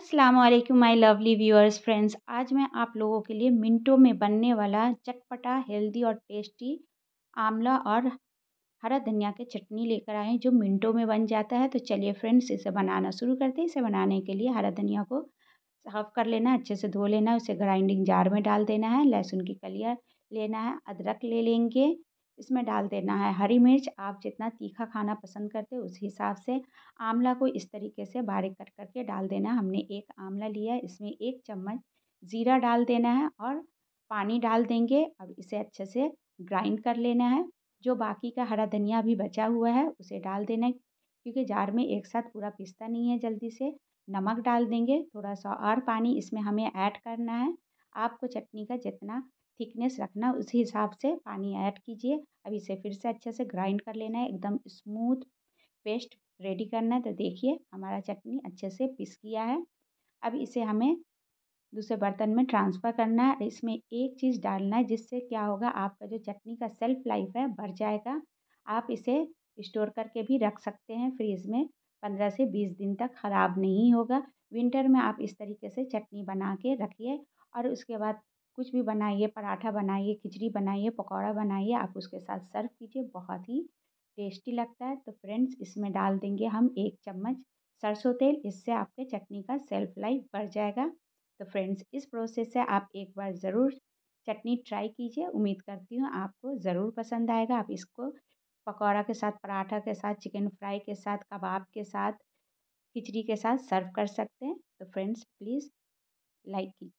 अस्सलाम वालेकुम my lovely viewers friends आज मैं आप लोगों के लिए मिनटों में बनने वाला चटपटा हेल्दी और टेस्टी आमला और हरा धनिया की चटनी लेकर आए जो मिनटों में बन जाता है तो चलिए फ्रेंड्स इसे बनाना शुरू करते हैं इसे बनाने के लिए हरा धनिया को साफ कर लेना अच्छे से धो लेना उसे ग्राइंडिंग जार में डाल देना है लहसुन की कलिया लेना है अदरक ले लेंगे इसमें डाल देना है हरी मिर्च आप जितना तीखा खाना पसंद करते हो उस हिसाब से आंवला को इस तरीके से बारीक कट करके डाल देना हमने एक आंवला लिया है इसमें एक चम्मच ज़ीरा डाल देना है और पानी डाल देंगे अब इसे अच्छे से ग्राइंड कर लेना है जो बाकी का हरा धनिया भी बचा हुआ है उसे डाल देना है क्योंकि जार में एक साथ पूरा पिस्ता नहीं है जल्दी से नमक डाल देंगे थोड़ा सा और पानी इसमें हमें ऐड करना है आपको चटनी का जितना थिकनेस रखना उसी हिसाब से पानी ऐड कीजिए अब इसे फिर से अच्छे से ग्राइंड कर लेना है एकदम स्मूथ पेस्ट रेडी करना है तो देखिए हमारा चटनी अच्छे से पिस गया है अब इसे हमें दूसरे बर्तन में ट्रांसफ़र करना है इसमें एक चीज़ डालना है जिससे क्या होगा आपका जो चटनी का सेल्फ लाइफ है बढ़ जाएगा आप इसे स्टोर करके भी रख सकते हैं फ्रीज में पंद्रह से बीस दिन तक ख़राब नहीं होगा विंटर में आप इस तरीके से चटनी बना के रखिए और उसके बाद कुछ भी बनाइए पराठा बनाइए खिचड़ी बनाइए पकौड़ा बनाइए आप उसके साथ सर्व कीजिए बहुत ही टेस्टी लगता है तो फ्रेंड्स इसमें डाल देंगे हम एक चम्मच सरसों तेल इससे आपके चटनी का सेल्फ लाइफ बढ़ जाएगा तो फ्रेंड्स इस प्रोसेस से आप एक बार ज़रूर चटनी ट्राई कीजिए उम्मीद करती हूँ आपको ज़रूर पसंद आएगा आप इसको पकौड़ा के साथ पराठा के साथ चिकन फ्राई के साथ कबाब के साथ खिचड़ी के साथ सर्व कर सकते हैं तो फ्रेंड्स प्लीज़ लाइक कीजिए